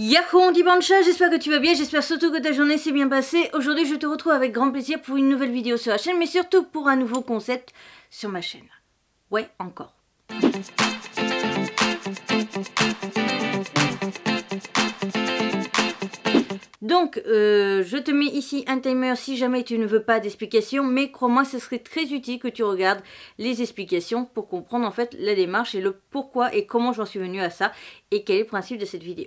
Yahoo, on dit Bancha, j'espère que tu vas bien, j'espère surtout que ta journée s'est bien passée. Aujourd'hui, je te retrouve avec grand plaisir pour une nouvelle vidéo sur la chaîne, mais surtout pour un nouveau concept sur ma chaîne. Ouais, encore. Donc, euh, je te mets ici un timer si jamais tu ne veux pas d'explications, mais crois-moi, ce serait très utile que tu regardes les explications pour comprendre en fait la démarche et le pourquoi et comment j'en suis venu à ça et quel est le principe de cette vidéo.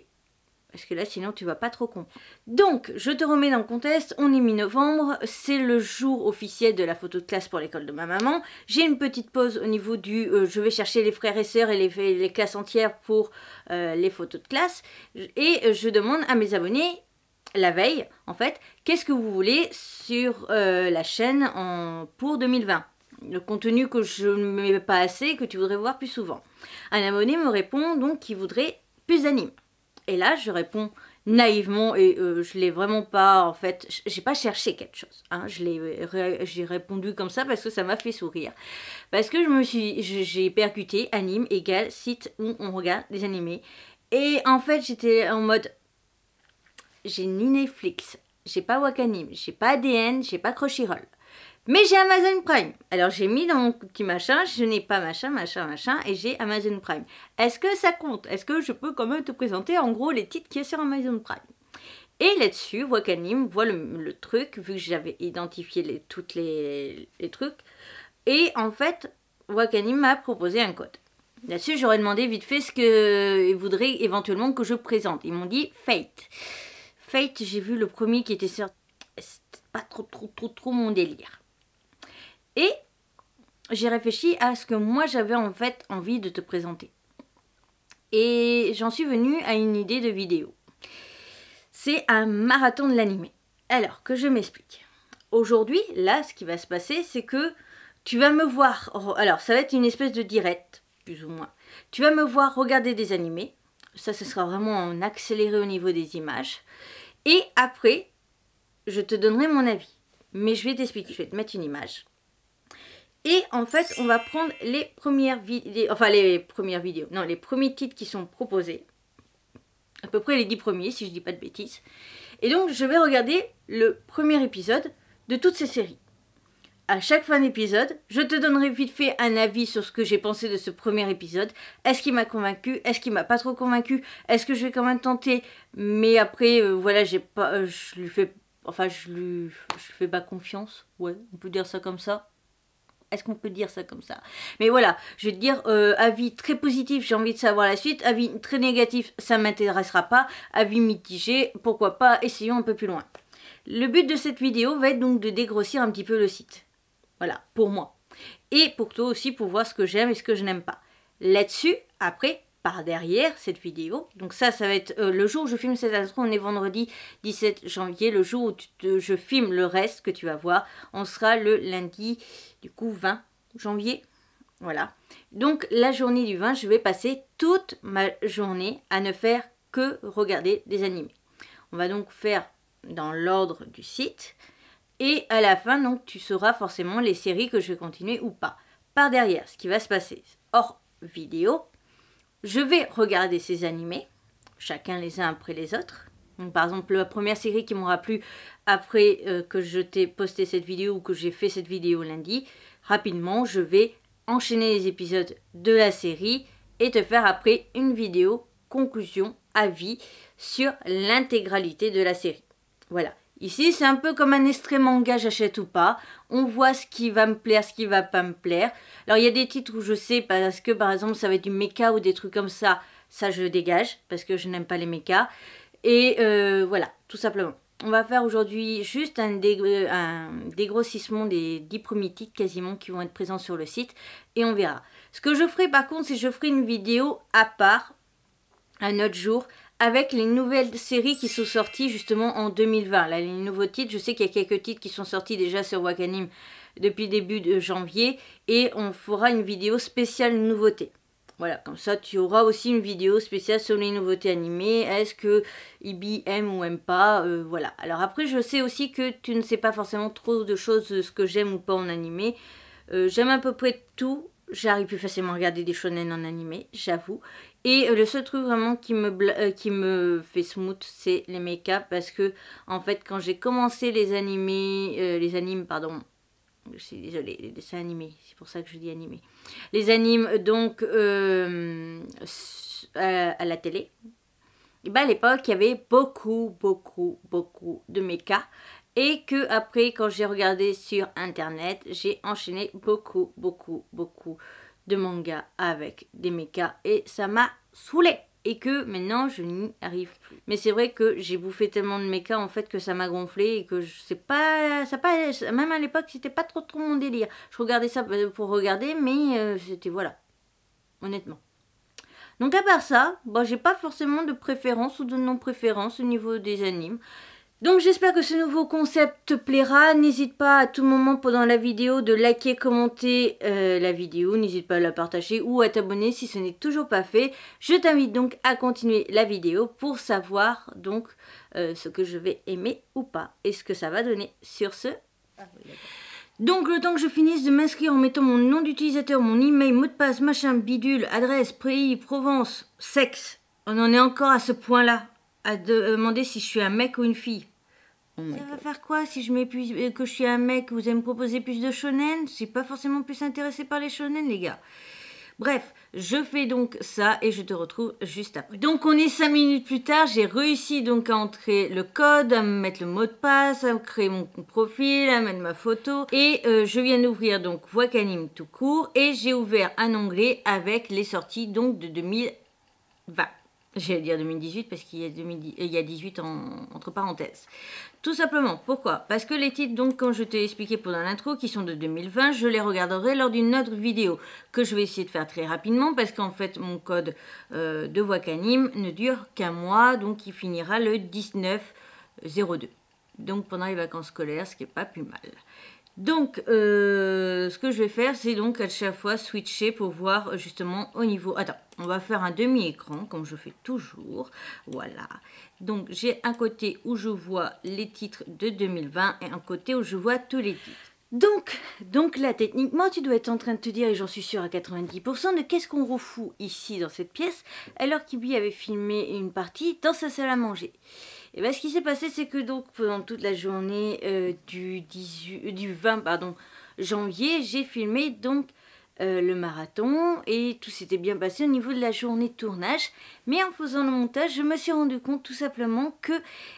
Parce que là, sinon, tu vas pas trop con. Donc, je te remets dans le contexte. On est mi-novembre. C'est le jour officiel de la photo de classe pour l'école de ma maman. J'ai une petite pause au niveau du... Euh, je vais chercher les frères et sœurs et les, les classes entières pour euh, les photos de classe. Et je demande à mes abonnés, la veille, en fait, qu'est-ce que vous voulez sur euh, la chaîne pour 2020 le contenu que je ne mets pas assez, que tu voudrais voir plus souvent. Un abonné me répond donc qu'il voudrait plus d'animes. Et là, je réponds naïvement et euh, je l'ai vraiment pas en fait j'ai pas cherché quelque chose hein. je l'ai j'ai répondu comme ça parce que ça m'a fait sourire parce que je me suis j'ai percuté anime égale site où on regarde des animés et en fait j'étais en mode j'ai ni Netflix j'ai pas Wakanim j'ai pas ADN j'ai pas crochyroll mais j'ai Amazon Prime. Alors j'ai mis dans mon petit machin, je n'ai pas machin, machin, machin, et j'ai Amazon Prime. Est-ce que ça compte Est-ce que je peux quand même te présenter en gros les titres qu'il y a sur Amazon Prime Et là-dessus, Wakanim voit le, truc, vu que j'avais identifié les, toutes les, trucs. Et en fait, Wakanim m'a proposé un code. Là-dessus, j'aurais demandé vite fait ce qu'ils voudraient éventuellement que je présente. Ils m'ont dit Fate. Fate, j'ai vu le premier qui était sorti. C'était pas trop, trop, trop, trop mon délire. Et j'ai réfléchi à ce que moi j'avais en fait envie de te présenter. Et j'en suis venue à une idée de vidéo. C'est un marathon de l'animé. Alors, que je m'explique. Aujourd'hui, là, ce qui va se passer, c'est que tu vas me voir. Alors, ça va être une espèce de direct, plus ou moins. Tu vas me voir regarder des animés. Ça, ce sera vraiment en accéléré au niveau des images. Et après, je te donnerai mon avis. Mais je vais t'expliquer. Je vais te mettre une image. Et en fait, on va prendre les premières vidéos, enfin les premières vidéos, non, les premiers titres qui sont proposés. À peu près les 10 premiers, si je dis pas de bêtises. Et donc, je vais regarder le premier épisode de toutes ces séries. À chaque fin d'épisode, je te donnerai vite fait un avis sur ce que j'ai pensé de ce premier épisode. Est-ce qu'il m'a convaincu Est-ce qu'il m'a pas trop convaincu Est-ce que je vais quand même tenter Mais après, euh, voilà, j'ai pas, euh, je lui fais, enfin, je lui, je fais pas confiance. Ouais, on peut dire ça comme ça est-ce qu'on peut dire ça comme ça Mais voilà, je vais te dire, euh, avis très positif, j'ai envie de savoir la suite. Avis très négatif, ça m'intéressera pas. Avis mitigé, pourquoi pas, essayons un peu plus loin. Le but de cette vidéo va être donc de dégrossir un petit peu le site. Voilà, pour moi. Et pour toi aussi, pour voir ce que j'aime et ce que je n'aime pas. Là-dessus, après, par derrière cette vidéo. Donc ça, ça va être euh, le jour où je filme cette intro, on est vendredi 17 janvier. Le jour où je filme le reste que tu vas voir, on sera le lundi du coup 20 janvier. Voilà. Donc la journée du 20, je vais passer toute ma journée à ne faire que regarder des animés. On va donc faire dans l'ordre du site. Et à la fin, donc, tu sauras forcément les séries que je vais continuer ou pas. Par derrière, ce qui va se passer hors vidéo, je vais regarder ces animés, chacun les uns après les autres. par exemple, la première série qui m'aura plu après euh, que je t'ai posté cette vidéo ou que j'ai fait cette vidéo lundi, rapidement, je vais enchaîner les épisodes de la série et te faire après une vidéo conclusion avis sur l'intégralité de la série. Voilà. Ici, c'est un peu comme un extrait manga, j'achète ou pas. On voit ce qui va me plaire, ce qui va pas me plaire. Alors, il y a des titres où je sais, parce que par exemple, ça va être du mecha ou des trucs comme ça. Ça, je dégage, parce que je n'aime pas les mechas. Et euh, voilà, tout simplement. On va faire aujourd'hui juste un, euh, un, dégrossissement des 10 premiers titres quasiment qui vont être présents sur le site. Et on verra. Ce que je ferai par contre, c'est que je ferai une vidéo à part un autre jour avec les nouvelles séries qui sont sorties justement en 2020. les nouveaux titres, je sais qu'il y a quelques titres qui sont sortis déjà sur Wakanim depuis début de janvier et on fera une vidéo spéciale nouveautés. Voilà, comme ça tu auras aussi une vidéo spéciale sur les nouveautés animées. Est-ce que Ibi aime ou aime pas euh, Voilà. Alors après, je sais aussi que tu ne sais pas forcément trop de choses ce que j'aime ou pas en animé. Euh, j'aime à peu près tout. J'arrive plus facilement à regarder des shonen en animé, j'avoue. Et euh, le seul truc vraiment qui me, euh, qui me fait smooth, c'est les make Parce que, en fait, quand j'ai commencé les animés, euh, les animes, pardon, je suis désolée, les dessins animés, c'est pour ça que je dis animés. Les animes, donc, à la télé. Et ben, à l'époque, il y avait beaucoup, beaucoup, beaucoup de mécas. Et que après, quand j'ai regardé sur internet, j'ai enchaîné beaucoup, beaucoup, beaucoup de manga avec des mechas et ça m'a saoulé et que maintenant je n'y arrive plus. Mais c'est vrai que j'ai bouffé tellement de mechas en fait que ça m'a gonflé et que je sais pas, ça pas même à l'époque c'était pas trop trop mon délire. Je regardais ça euh, pour regarder mais euh, c'était voilà, honnêtement. Donc à part ça, bah, j'ai pas forcément de préférence ou de non-préférence au niveau des animes. Donc j'espère que ce nouveau concept te plaira. N'hésite pas à tout moment pendant la vidéo de liker, commenter euh, la vidéo. N'hésite pas à la partager ou à t'abonner si ce n'est toujours pas fait. Je t'invite donc à continuer la vidéo pour savoir donc euh, ce que je vais aimer ou pas et ce que ça va donner sur ce. donc le temps que je finisse de m'inscrire en mettant mon nom d'utilisateur, mon email, mot de passe, machin, bidule, adresse, pays, Provence, sexe. On en est encore à ce point-là, à demander si je suis un mec ou une fille ça va faire quoi si je m'épuise euh, que je suis un mec Vous allez me proposer plus de shonen Je suis pas forcément plus intéressé par les shonen, les gars. Bref, je fais donc ça et je te retrouve juste après. Donc on est 5 minutes plus tard, j'ai réussi donc à entrer le code, à me mettre le mot de passe, à créer mon profil, à mettre ma photo et euh, je viens d'ouvrir donc Wakanim tout court et j'ai ouvert un onglet avec les sorties donc de 2020. J'allais dire 2018 parce qu'il y a, 18 euh, entre parenthèses. Tout simplement, pourquoi Parce que les titres, donc, quand je t'ai expliqué pendant l'intro, qui sont de 2020, je les regarderai lors d'une autre vidéo que je vais essayer de faire très rapidement parce qu'en fait, mon code euh, de voix canime ne dure qu'un mois, donc il finira le 19 02. Donc pendant les vacances scolaires, ce qui est pas plus mal. Donc, euh, ce que je vais faire, c'est donc à chaque fois switcher pour voir euh, justement au niveau... Attends, on va faire un demi-écran, comme je fais toujours. Voilà. Donc, j'ai un côté où je vois les titres de 2020 et un côté où je vois tous les titres. Donc, donc là, techniquement, tu dois être en train de te dire, et j'en suis sûre à 90%, de qu'est-ce qu'on refout ici dans cette pièce, alors qu'il qu'Ibi avait filmé une partie dans sa salle à manger. Et eh ben, ce qui s'est passé, c'est que donc pendant toute la journée euh, du, euh, du 20 pardon, janvier, j'ai filmé donc euh, le marathon et tout s'était bien passé au niveau de la journée de tournage. Mais en faisant le montage, je me suis rendu compte tout simplement que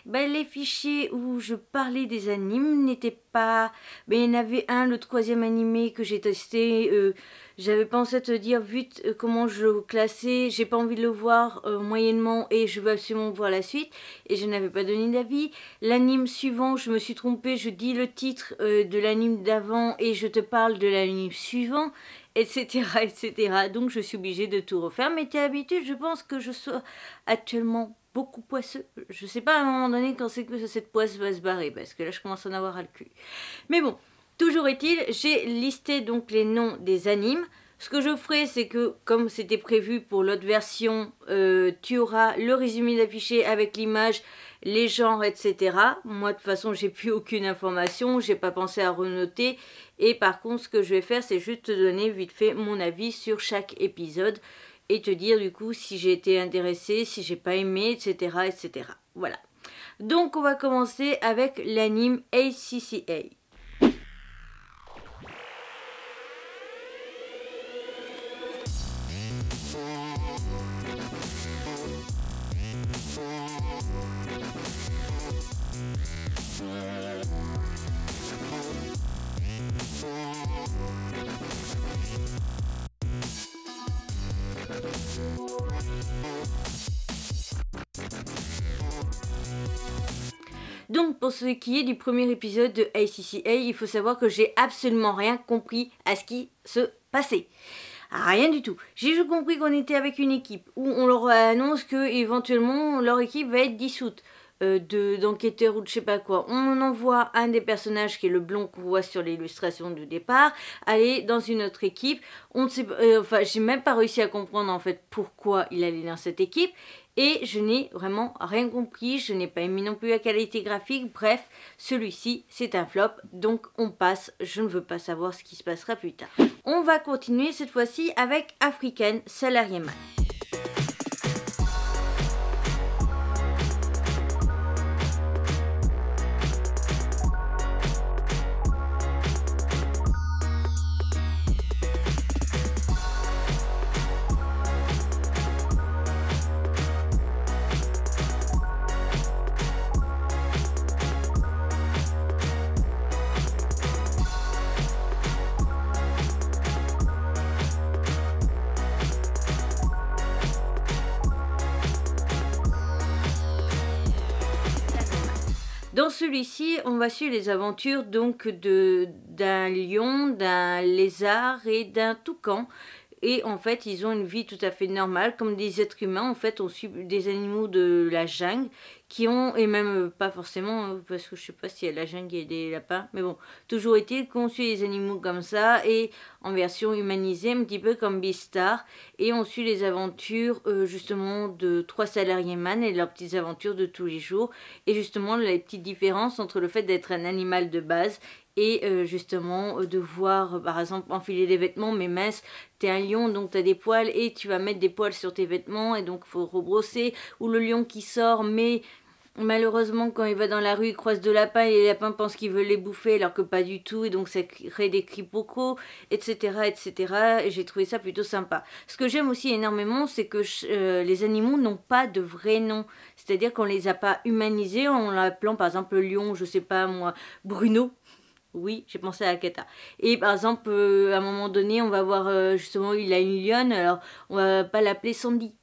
ben, les fichiers où je parlais des animes n'étaient pas pas. Mais il y en avait un, le troisième animé que j'ai testé. Euh, j'avais pensé te dire vite euh, comment je le classais. J'ai pas envie de le voir euh, moyennement et je veux absolument voir la suite. Et je n'avais pas donné d'avis. L'anime suivant, je me suis trompée. Je dis le titre de l'anime d'avant et je te parle de l'anime suivant etc., etc. Donc je suis obligée de tout refaire. Mais t'es habituée, je pense que je sois actuellement beaucoup poisseux. Je sais pas à un moment donné quand c'est que cette poisse va se barrer, parce que là je commence à en avoir à le cul. Mais bon, toujours est-il, j'ai listé donc les noms des animes. Ce que je ferai, c'est que, comme c'était prévu pour l'autre version, euh, tu auras le résumé d'affiché avec l'image, les genres, etc. Moi, de toute façon, j'ai plus aucune information, j'ai pas pensé à renoter. Et par contre, ce que je vais faire, c'est juste te donner vite fait mon avis sur chaque épisode et te dire du coup si j'ai été intéressé, si j'ai pas aimé, etc. etc. Voilà. Donc on va commencer avec l'anime ACCA. Donc pour ce qui est du premier épisode de ICCA, il faut savoir que j'ai absolument rien compris à ce qui se passait. Rien du tout. J'ai juste compris qu'on était avec une équipe où on leur annonce que éventuellement leur équipe va être dissoute. Euh, de d'enquêteur ou de je sais pas quoi. On envoie un des personnages qui est le blond qu'on voit sur l'illustration du départ aller dans une autre équipe. On ne sait, euh, enfin, j'ai même pas réussi à comprendre en fait pourquoi il allait dans cette équipe et je n'ai vraiment rien compris, je n'ai pas aimé non plus la qualité graphique, bref, celui-ci c'est un flop, donc on passe, je ne veux pas savoir ce qui se passera plus tard. On va continuer cette fois-ci avec African Salaryman. Dans celui-ci, on va suivre les aventures donc de d'un lion, d'un lézard et d'un toucan. Et en fait, ils ont une vie tout à fait normale, comme des êtres humains. En fait, on suit des animaux de la jungle qui ont, et même euh, pas forcément, euh, parce que je sais pas si elle a la jungle et des lapins, mais bon, toujours été qu'on suit les animaux comme ça, et en version humanisée, un petit peu comme Beastar, et on suit les aventures euh, justement de trois salariés man et leurs petites aventures de tous les jours, et justement les petites différences entre le fait d'être un animal de base et justement de voir par exemple enfiler des vêtements mais mince t'es un lion donc t'as des poils et tu vas mettre des poils sur tes vêtements et donc faut rebrosser ou le lion qui sort mais Malheureusement, quand il va dans la rue, il croise de lapins et les lapins pensent qu'ils veulent les bouffer alors que pas du tout, et donc ça crée des cripocos, etc. etc. Et j'ai trouvé ça plutôt sympa. Ce que j'aime aussi énormément, c'est que euh, les animaux n'ont pas de vrai nom. C'est-à-dire qu'on les a pas humanisés en l'appelant par exemple lion, je sais pas moi, Bruno, oui, j'ai pensé à Akata. Et par exemple, euh, à un moment donné, on va voir euh, justement, il a une lionne, alors on va pas l'appeler Sandy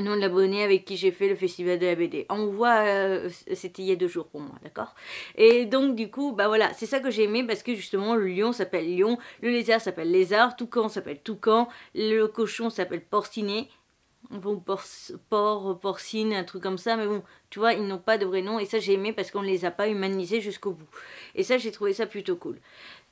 nom de l'abonné avec qui j'ai fait le festival de la BD. On voit, euh, c'était il y a deux jours pour moi, d'accord Et donc du coup, bah voilà, c'est ça que j'ai aimé parce que justement le lion s'appelle lion, le lézard s'appelle lézard, toucan s'appelle toucan, le cochon s'appelle porciné, bon, porc, porcine, un truc comme ça, mais bon, tu vois, ils n'ont pas de vrai nom et ça j'ai aimé parce qu'on ne les a pas humanisés jusqu'au bout. Et ça j'ai trouvé ça plutôt cool.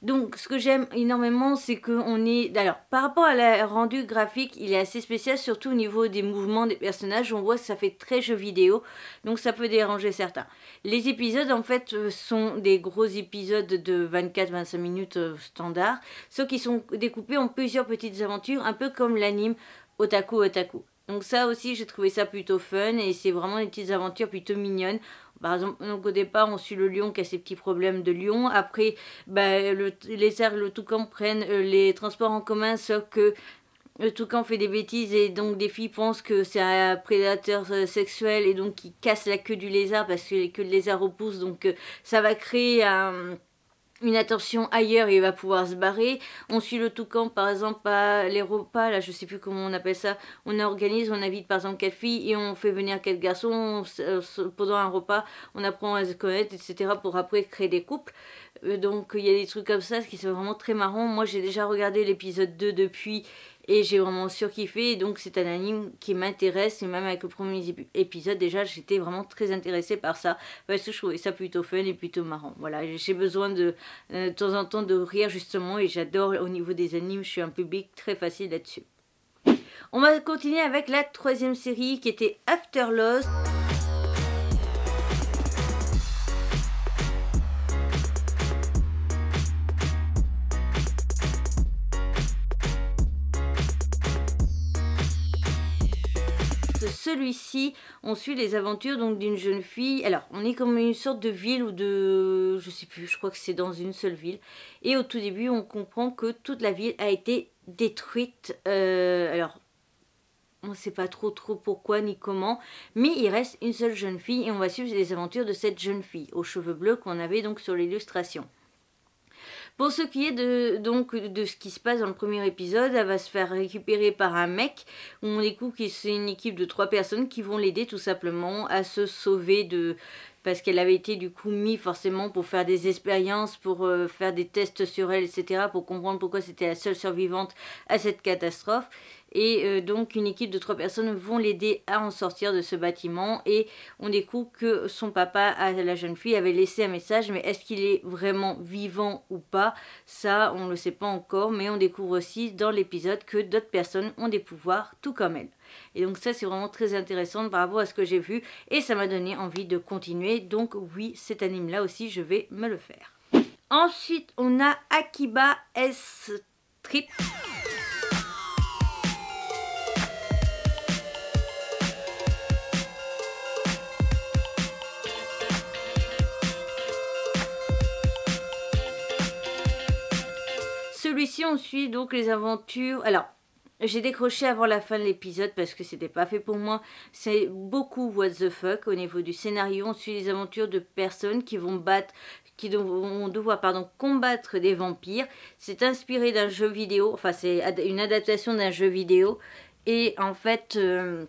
Donc, ce que j'aime énormément, c'est qu'on est... Alors, par rapport à la rendu graphique, il est assez spécial, surtout au niveau des mouvements des personnages. On voit que ça fait très jeu vidéo, donc ça peut déranger certains. Les épisodes, en fait, euh, sont des gros épisodes de 24-25 minutes euh, standard, ceux qui sont découpés en plusieurs petites aventures, un peu comme l'anime Otaku Otaku. Donc ça aussi, j'ai trouvé ça plutôt fun et c'est vraiment des petites aventures plutôt mignonnes. Par exemple, au départ, on suit le lion qui a ses petits problèmes de lion. Après, bah, le, lézard et le toucan prennent euh, les transports en commun, sauf que le toucan fait des bêtises et donc des filles pensent que c'est un prédateur euh, sexuel et donc qui casse la queue du lézard parce que les queues lézard repoussent. Donc euh, ça va créer un une attention ailleurs il va pouvoir se barrer. On suit le toucan par exemple à les repas, là je sais plus comment on appelle ça, on organise, on invite par exemple quatre filles et on fait venir quelques garçons, euh, pendant un repas on apprend à se connaître etc pour après créer des couples. Euh, donc il y a des trucs comme ça, ce qui sont vraiment très marrant. Moi j'ai déjà regardé l'épisode 2 depuis et j'ai vraiment surkiffé. Donc c'est un anime qui m'intéresse et même avec le premier épisode déjà j'étais vraiment très intéressée par ça parce que je trouvais ça plutôt fun et plutôt marrant. Voilà, j'ai besoin de, euh, de temps en temps de rire justement et j'adore au niveau des animes, je suis un public très facile là-dessus. On va continuer avec la troisième série qui était After Lost. celui-ci, on suit les aventures d'une jeune fille. Alors, on est comme une sorte de ville ou de... Je sais plus, je crois que c'est dans une seule ville. Et au tout début, on comprend que toute la ville a été détruite. Euh, alors, on ne sait pas trop trop pourquoi ni comment, mais il reste une seule jeune fille et on va suivre les aventures de cette jeune fille aux cheveux bleus qu'on avait donc sur l'illustration. Pour ce qui est de, donc, de ce qui se passe dans le premier épisode, elle va se faire récupérer par un mec où on découvre que c'est une équipe de trois personnes qui vont l'aider tout simplement à se sauver de, parce qu'elle avait été du coup mise forcément pour faire des expériences, pour euh, faire des tests sur elle, etc., pour comprendre pourquoi c'était la seule survivante à cette catastrophe et euh, donc une équipe de trois personnes vont l'aider à en sortir de ce bâtiment et on découvre que son papa à la jeune fille avait laissé un message mais est-ce qu'il est vraiment vivant ou pas ça on ne le sait pas encore mais on découvre aussi dans l'épisode que d'autres personnes ont des pouvoirs tout comme elle. Et donc ça c'est vraiment très intéressant par rapport à ce que j'ai vu et ça m'a donné envie de continuer donc oui cet anime là aussi je vais me le faire. Ensuite on a Akiba S Trip ici, on suit donc les aventures. Alors, j'ai décroché avant la fin de l'épisode parce que c'était pas fait pour moi. C'est beaucoup what the fuck au niveau du scénario. On suit les aventures de personnes qui vont battre, qui vont devoir pardon, combattre des vampires. C'est inspiré d'un jeu vidéo, enfin c'est une adaptation d'un jeu vidéo. Et en fait, euh,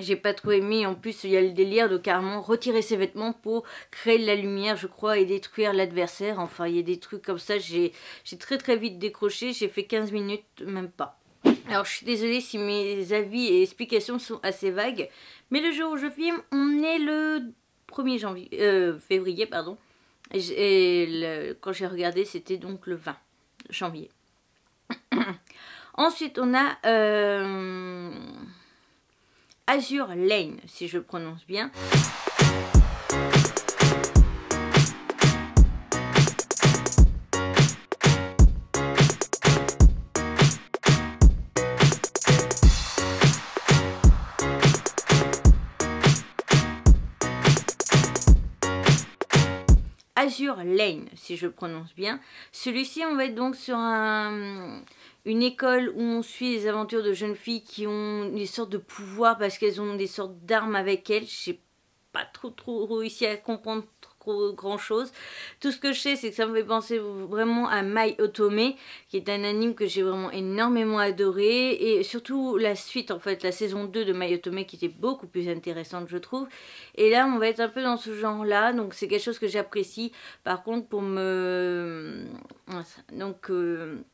j'ai pas trop aimé. En plus, il y a le délire de carrément retirer ses vêtements pour créer de la lumière, je crois, et détruire l'adversaire. Enfin, il y a des trucs comme ça. J'ai très très vite décroché. J'ai fait 15 minutes, même pas. Alors, je suis désolée si mes avis et explications sont assez vagues. Mais le jour où je filme, on est le 1er janvier, euh, février, pardon. Et quand j'ai regardé, c'était donc le 20 janvier. Ensuite, on a... Euh, Azure Lane, si je prononce bien. Azure Lane, si je prononce bien. Celui-ci, on va être donc sur un, une école où on suit les aventures de jeunes filles qui ont des sortes de pouvoirs parce qu'elles ont des sortes d'armes avec elles. J'ai pas trop trop réussi à comprendre grand chose. Tout ce que je sais, c'est que ça me fait penser vraiment à My Otome, qui est un anime que j'ai vraiment énormément adoré. Et surtout la suite, en fait, la saison 2 de My Otome, qui était beaucoup plus intéressante, je trouve. Et là, on va être un peu dans ce genre-là. Donc, c'est quelque chose que j'apprécie. Par contre, pour me. Euh, donc. Euh,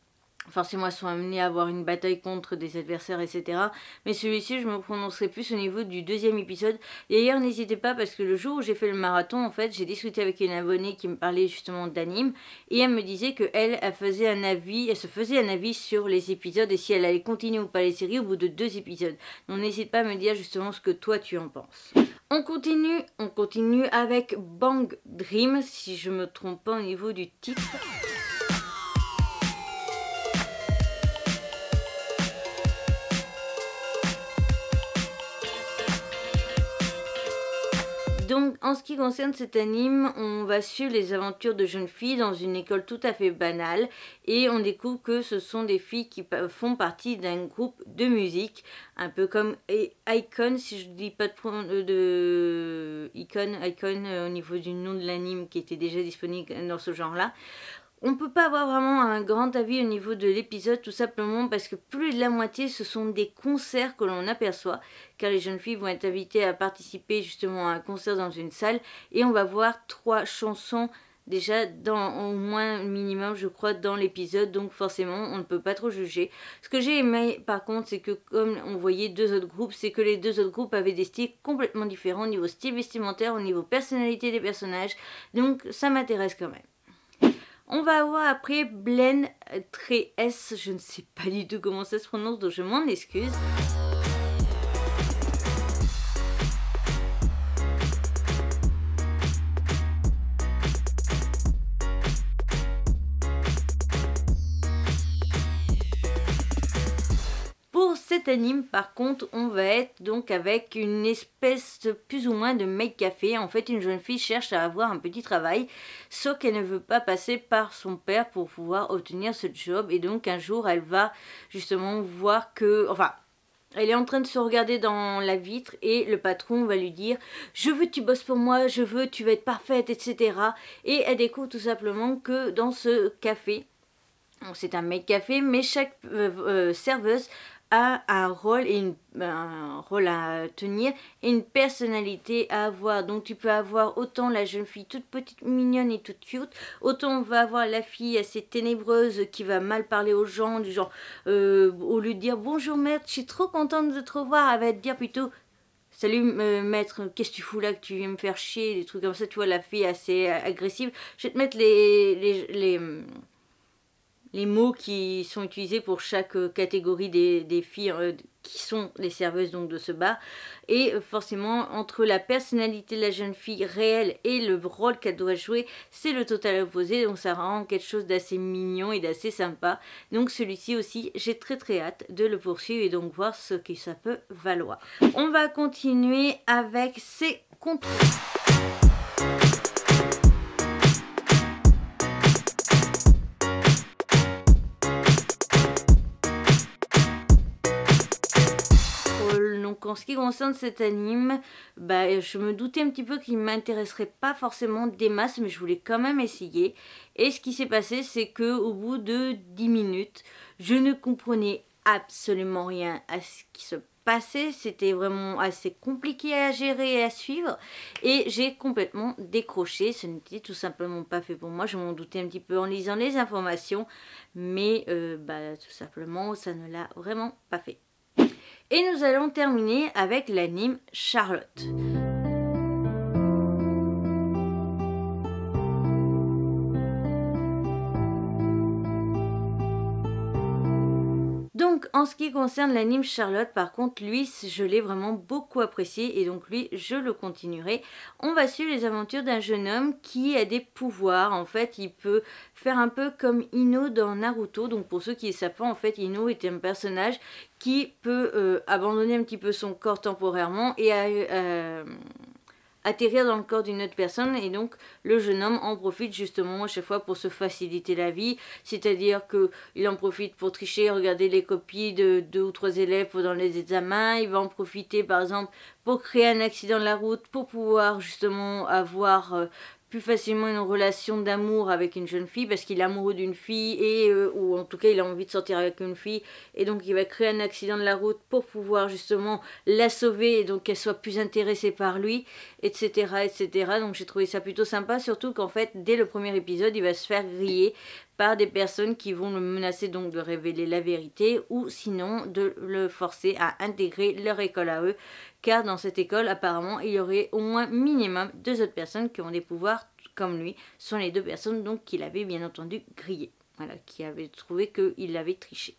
forcément sont amenés à avoir une bataille contre des adversaires, etc. Mais celui-ci, je me prononcerai plus au niveau du deuxième épisode. D'ailleurs, n'hésitez pas parce que le jour où j'ai fait le marathon, en fait, j'ai discuté avec une abonnée qui me parlait justement d'anime et elle me disait que elle, faisait un avis, elle se faisait un avis sur les épisodes et si elle allait continuer ou pas les séries au bout de deux épisodes. Donc n'hésite pas à me dire justement ce que toi tu en penses. On continue, on continue avec Bang Dream, si je me trompe pas au niveau du titre. Donc, en ce qui concerne cet anime, on va suivre les aventures de jeunes filles dans une école tout à fait banale et on découvre que ce sont des filles qui font partie d'un groupe de musique, un peu comme Icon, si je dis pas de, euh, de Icon, Icon euh, au niveau du nom de l'anime qui était déjà disponible dans ce genre-là. On ne peut pas avoir vraiment un grand avis au niveau de l'épisode tout simplement parce que plus de la moitié ce sont des concerts que l'on aperçoit car les jeunes filles vont être invitées à participer justement à un concert dans une salle et on va voir trois chansons déjà dans au moins minimum je crois dans l'épisode donc forcément on ne peut pas trop juger. Ce que j'ai aimé par contre c'est que comme on voyait deux autres groupes c'est que les deux autres groupes avaient des styles complètement différents au niveau style vestimentaire, au niveau personnalité des personnages donc ça m'intéresse quand même. On va avoir après Blen euh, Très S, je ne sais pas du tout comment ça se prononce, donc je m'en excuse. anime, par contre, on va être donc avec une espèce plus ou moins de make café. En fait, une jeune fille cherche à avoir un petit travail, sauf qu'elle ne veut pas passer par son père pour pouvoir obtenir ce job. Et donc, un jour, elle va justement voir que... Enfin, elle est en train de se regarder dans la vitre et le patron va lui dire Je veux que tu bosses pour moi, je veux, tu vas être parfaite, etc. Et elle découvre tout simplement que dans ce café, c'est un make café, mais chaque euh, euh, serveuse a un rôle, et une, rôle à tenir et une personnalité à avoir. Donc tu peux avoir autant la jeune fille toute petite, mignonne et toute cute, autant on va avoir la fille assez ténébreuse qui va mal parler aux gens, du genre, euh, au lieu de dire bonjour maître, je suis trop contente de te revoir, elle va te dire plutôt Salut euh, maître, qu'est-ce que tu fous là que tu viens me faire chier, des trucs comme ça, tu vois, la fille assez euh, agressive. Je vais te mettre les, les les mots qui sont utilisés pour chaque euh, catégorie des, filles euh, qui sont les serveuses donc de ce bar. Et euh, forcément, entre la personnalité de la jeune fille réelle et le rôle qu'elle doit jouer, c'est le total opposé. Donc ça rend quelque chose d'assez mignon et d'assez sympa. Donc celui-ci aussi, j'ai très très hâte de le poursuivre et donc voir ce que ça peut valoir. On va continuer avec ces contrôles. en ce qui concerne cet anime, bah, je me doutais un petit peu qu'il m'intéresserait pas forcément des masses, mais je voulais quand même essayer. Et ce qui s'est passé, c'est que au bout de 10 minutes, je ne comprenais absolument rien à ce qui se passait. C'était vraiment assez compliqué à gérer et à suivre. Et j'ai complètement décroché. Ce n'était tout simplement pas fait pour moi. Je m'en doutais un petit peu en lisant les informations. Mais euh, bah, tout simplement, ça ne l'a vraiment pas fait. Et nous allons terminer avec l'anime Charlotte. en ce qui concerne l'anime Charlotte, par contre, lui, je l'ai vraiment beaucoup apprécié et donc lui, je le continuerai. On va suivre les aventures d'un jeune homme qui a des pouvoirs. En fait, il peut faire un peu comme Ino dans Naruto. Donc pour ceux qui ne savent pas, en fait, Ino était un personnage qui peut euh, abandonner un petit peu son corps temporairement et... Euh, euh, atterrir dans le corps d'une autre personne et donc le jeune homme en profite justement à chaque fois pour se faciliter la vie, c'est-à-dire que il en profite pour tricher, regarder les copies de deux ou trois élèves pendant les examens, il va en profiter par exemple pour créer un accident de la route pour pouvoir justement avoir euh, plus facilement une relation d'amour avec une jeune fille parce qu'il est amoureux d'une fille et euh, ou en tout cas il a envie de sortir avec une fille et donc il va créer un accident de la route pour pouvoir justement la sauver et donc qu'elle soit plus intéressée par lui etc etc donc j'ai trouvé ça plutôt sympa surtout qu'en fait dès le premier épisode il va se faire griller par des personnes qui vont le menacer donc de révéler la vérité ou sinon de le forcer à intégrer leur école à eux car dans cette école, apparemment, il y aurait au moins minimum deux autres personnes qui ont des pouvoirs comme lui. sont les deux personnes donc qu'il avait bien entendu grillé. voilà, qui avaient trouvé qu'il avait triché.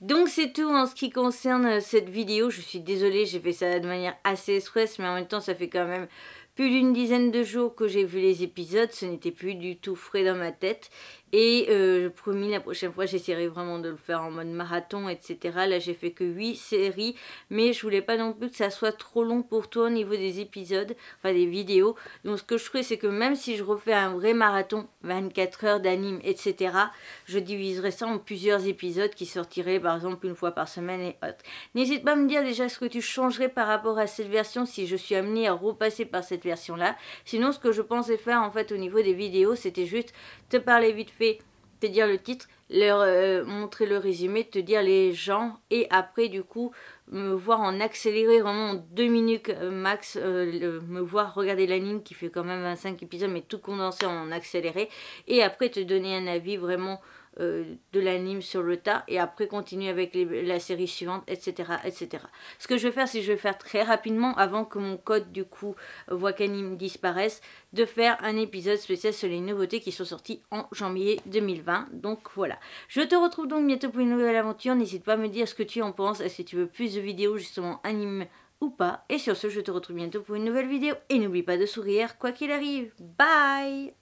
Donc c'est tout en ce qui concerne euh, cette vidéo. Je suis désolée, j'ai fait ça de manière assez expresse, mais en même temps, ça fait quand même plus d'une dizaine de jours que j'ai vu les épisodes, ce n'était plus du tout frais dans ma tête et euh, je promis, la prochaine fois, j'essaierai vraiment de le faire en mode marathon, etc. Là, j'ai fait que 8 séries, mais je voulais pas non plus que ça soit trop long pour toi au niveau des épisodes, enfin des vidéos. Donc, ce que je ferai, c'est que même si je refais un vrai marathon, 24 heures d'anime, etc., je diviserai ça en plusieurs épisodes qui sortiraient, par exemple, une fois par semaine et autres. N'hésite pas à me dire déjà ce que tu changerais par rapport à cette version si je suis amenée à repasser par cette version-là. Sinon, ce que je pensais faire, en fait, au niveau des vidéos, c'était juste te parler vite fait te dire le titre, leur euh, montrer le résumé, te dire les gens et après du coup me voir en accéléré vraiment deux minutes euh, max, euh, me voir regarder la ligne qui fait quand même 25 épisodes mais tout condensé en accéléré et après te donner un avis vraiment euh, de l'anime sur le tas et après continuer avec la série suivante, etc., etc. Ce que je vais faire, c'est que je vais faire très rapidement, avant que mon code du coup qu'anime disparaisse, de faire un épisode spécial sur les nouveautés qui sont sorties en janvier 2020. Donc voilà. Je te retrouve donc bientôt pour une nouvelle aventure. N'hésite pas à me dire ce que tu en penses. et si tu veux plus de vidéos justement anime ou pas Et sur ce, je te retrouve bientôt pour une nouvelle vidéo. Et n'oublie pas de sourire quoi qu'il arrive. Bye